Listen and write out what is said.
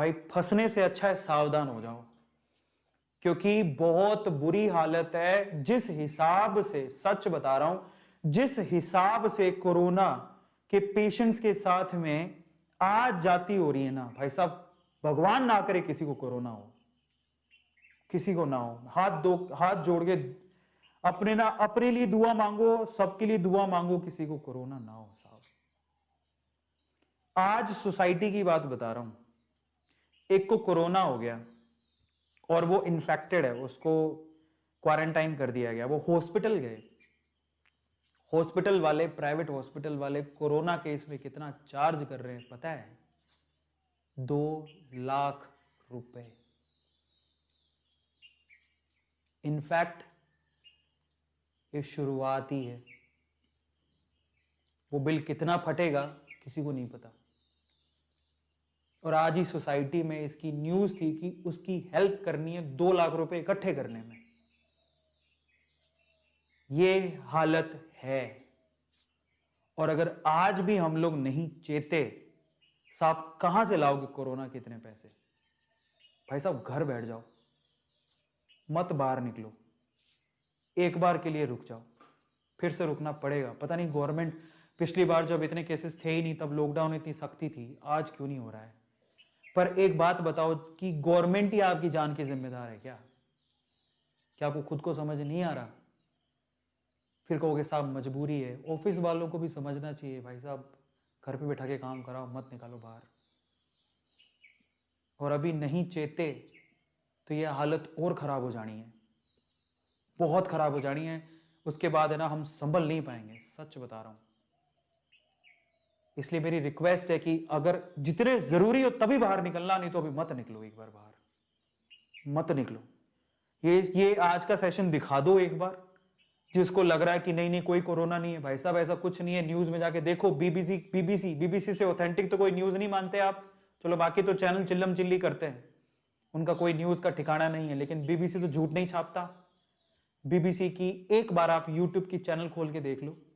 भाई फंसने से अच्छा है सावधान हो जाओ क्योंकि बहुत बुरी हालत है जिस हिसाब से सच बता रहा हूं जिस हिसाब से कोरोना के पेशेंट्स के साथ में आज जाती हो रही है ना भाई साहब भगवान ना करे किसी को कोरोना हो किसी को ना हो हाथ दो हाथ जोड़ के अपने ना अपने लिए दुआ मांगो सबके लिए दुआ मांगो किसी को कोरोना ना हो साहब आज सोसाइटी की बात बता रहा हूं एक को कोरोना हो गया और वो इन्फेक्टेड है उसको क्वारंटाइन कर दिया गया वो हॉस्पिटल गए हॉस्पिटल वाले प्राइवेट हॉस्पिटल वाले कोरोना केस में कितना चार्ज कर रहे हैं पता है दो लाख रुपए इनफैक्ट ये शुरुआत ही है वो बिल कितना फटेगा किसी को नहीं पता और आज ही सोसाइटी में इसकी न्यूज़ थी कि उसकी हेल्प करनी है दो लाख रुपए इकट्ठे करने में ये हालत है और अगर आज भी हम लोग नहीं चेते साहब कहां से लाओगे कोरोना के इतने पैसे भाई साहब घर बैठ जाओ मत बाहर निकलो एक बार के लिए रुक जाओ फिर से रुकना पड़ेगा पता नहीं गवर्नमेंट पिछली बार जब इतने केसेस थे ही नहीं तब लॉकडाउन इतनी सख्ती थी आज क्यों नहीं हो रहा है पर एक बात बताओ कि गवर्नमेंट ही आपकी जान की जिम्मेदार है क्या क्या आपको खुद को समझ नहीं आ रहा फिर कहोगे साहब मजबूरी है ऑफिस वालों को भी समझना चाहिए भाई साहब घर पे बैठा के काम कराओ मत निकालो बाहर और अभी नहीं चेते तो यह हालत और ख़राब हो जानी है बहुत ख़राब हो जानी है उसके बाद है ना हम संभल नहीं पाएंगे सच बता रहा हूँ इसलिए मेरी रिक्वेस्ट है कि अगर जितने जरूरी हो तभी बाहर निकलना नहीं तो अभी मत निकलो एक बार बाहर मत निकलो ये ये आज का सेशन दिखा दो एक बार जिसको लग रहा है कि नहीं नहीं कोई कोरोना नहीं है भाई साहब ऐसा कुछ नहीं है न्यूज में जाके देखो बीबीसी बीबीसी बीबीसी से ऑथेंटिक तो कोई न्यूज नहीं मानते आप चलो बाकी तो चैनल चिल्लम चिल्ली करते हैं उनका कोई न्यूज का ठिकाना नहीं है लेकिन बीबीसी तो झूठ नहीं छापता बीबीसी की एक बार आप यूट्यूब की चैनल खोल के देख लो